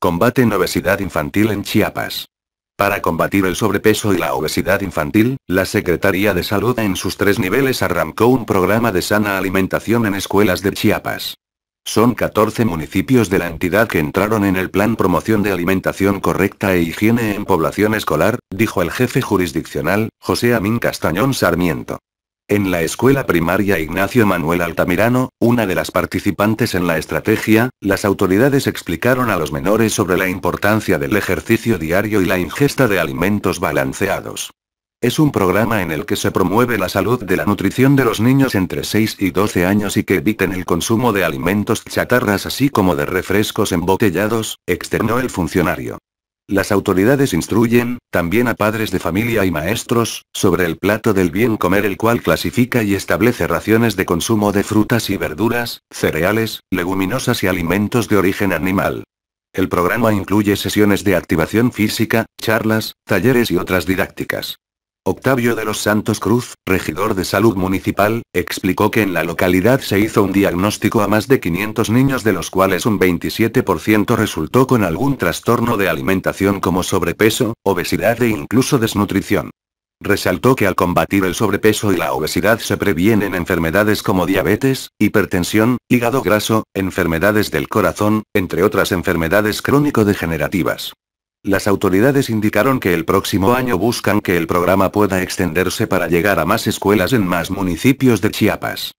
Combaten obesidad infantil en Chiapas. Para combatir el sobrepeso y la obesidad infantil, la Secretaría de Salud en sus tres niveles arrancó un programa de sana alimentación en escuelas de Chiapas. Son 14 municipios de la entidad que entraron en el plan promoción de alimentación correcta e higiene en población escolar, dijo el jefe jurisdiccional, José Amín Castañón Sarmiento. En la escuela primaria Ignacio Manuel Altamirano, una de las participantes en la estrategia, las autoridades explicaron a los menores sobre la importancia del ejercicio diario y la ingesta de alimentos balanceados. Es un programa en el que se promueve la salud de la nutrición de los niños entre 6 y 12 años y que eviten el consumo de alimentos chatarras así como de refrescos embotellados, externó el funcionario. Las autoridades instruyen, también a padres de familia y maestros, sobre el plato del bien comer el cual clasifica y establece raciones de consumo de frutas y verduras, cereales, leguminosas y alimentos de origen animal. El programa incluye sesiones de activación física, charlas, talleres y otras didácticas. Octavio de los Santos Cruz, regidor de salud municipal, explicó que en la localidad se hizo un diagnóstico a más de 500 niños de los cuales un 27% resultó con algún trastorno de alimentación como sobrepeso, obesidad e incluso desnutrición. Resaltó que al combatir el sobrepeso y la obesidad se previenen enfermedades como diabetes, hipertensión, hígado graso, enfermedades del corazón, entre otras enfermedades crónico-degenerativas. Las autoridades indicaron que el próximo año buscan que el programa pueda extenderse para llegar a más escuelas en más municipios de Chiapas.